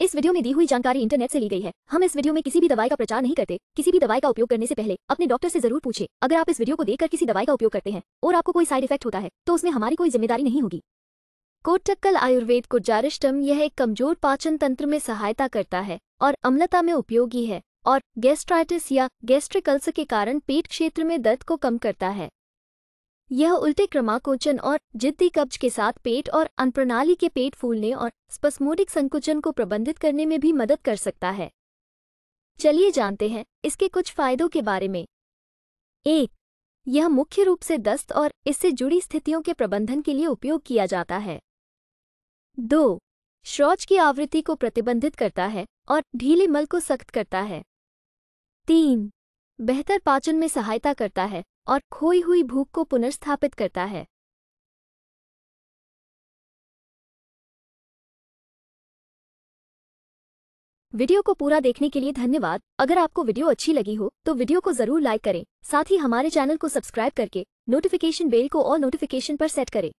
इस वीडियो में दी हुई जानकारी इंटरनेट से ली गई है हम इस वीडियो में किसी भी दवाई का प्रचार नहीं करते किसी भी दवाई का उपयोग करने से पहले अपने डॉक्टर से जरूर पूछे अगर आप इस वीडियो को देखकर किसी दवाई का उपयोग करते हैं और आपको कोई साइड इफेक्ट होता है तो उसमें हमारी कोई जिम्मेदारी नहीं होगी कोटक्कल आयुर्वेद कुर्जारिष्टम यह एक कमजोर पाचन तंत्र में सहायता करता है और अम्लता में उपयोगी है और गैस्ट्राइटिस या गैस्ट्रिकल्स के कारण पेट क्षेत्र में दर्द को कम करता है यह उल्टे क्रमाकोचन और जिद्दी कब्ज के साथ पेट और अनप्रणाली के पेट फूलने और स्पस्मोडिक संकुचन को प्रबंधित करने में भी मदद कर सकता है चलिए जानते हैं इसके कुछ फायदों के बारे में एक यह मुख्य रूप से दस्त और इससे जुड़ी स्थितियों के प्रबंधन के लिए उपयोग किया जाता है दो शौच की आवृत्ति को प्रतिबंधित करता है और ढीले मल को सख्त करता है तीन बेहतर पाचन में सहायता करता है और खोई हुई भूख को पुनर्स्थापित करता है वीडियो को पूरा देखने के लिए धन्यवाद अगर आपको वीडियो अच्छी लगी हो तो वीडियो को जरूर लाइक करें साथ ही हमारे चैनल को सब्सक्राइब करके नोटिफिकेशन बेल को और नोटिफिकेशन पर सेट करें